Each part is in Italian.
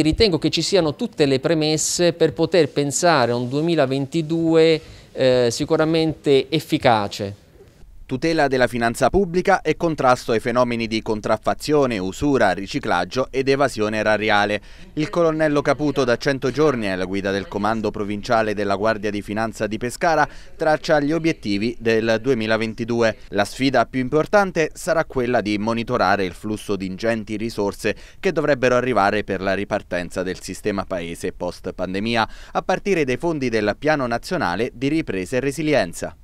Ritengo che ci siano tutte le premesse per poter pensare a un 2022 eh, sicuramente efficace, tutela della finanza pubblica e contrasto ai fenomeni di contraffazione, usura, riciclaggio ed evasione erariale. Il colonnello Caputo da 100 giorni alla guida del comando provinciale della Guardia di Finanza di Pescara traccia gli obiettivi del 2022. La sfida più importante sarà quella di monitorare il flusso di ingenti risorse che dovrebbero arrivare per la ripartenza del sistema paese post pandemia a partire dai fondi del Piano Nazionale di Ripresa e Resilienza.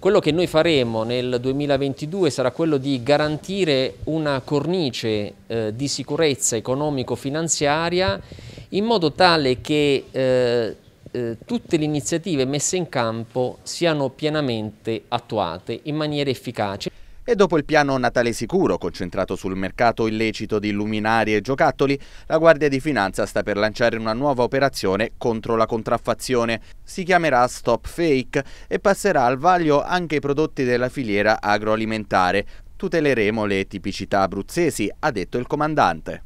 Quello che noi faremo nel 2022 sarà quello di garantire una cornice eh, di sicurezza economico-finanziaria in modo tale che eh, eh tutte le iniziative messe in campo siano pienamente attuate in maniera efficace. E dopo il piano Natale Sicuro, concentrato sul mercato illecito di luminari e giocattoli, la Guardia di Finanza sta per lanciare una nuova operazione contro la contraffazione. Si chiamerà Stop Fake e passerà al vaglio anche i prodotti della filiera agroalimentare. Tuteleremo le tipicità abruzzesi, ha detto il comandante.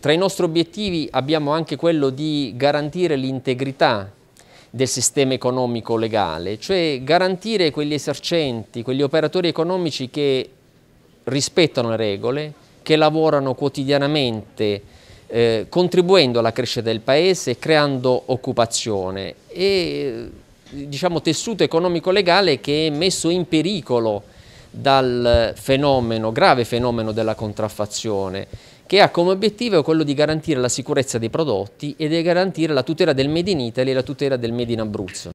Tra i nostri obiettivi abbiamo anche quello di garantire l'integrità del sistema economico legale, cioè garantire quegli esercenti, quegli operatori economici che rispettano le regole, che lavorano quotidianamente eh, contribuendo alla crescita del paese, creando occupazione e diciamo tessuto economico legale che è messo in pericolo dal fenomeno, grave fenomeno della contraffazione che ha come obiettivo quello di garantire la sicurezza dei prodotti e di garantire la tutela del Made in Italy e la tutela del Made in Abruzzo.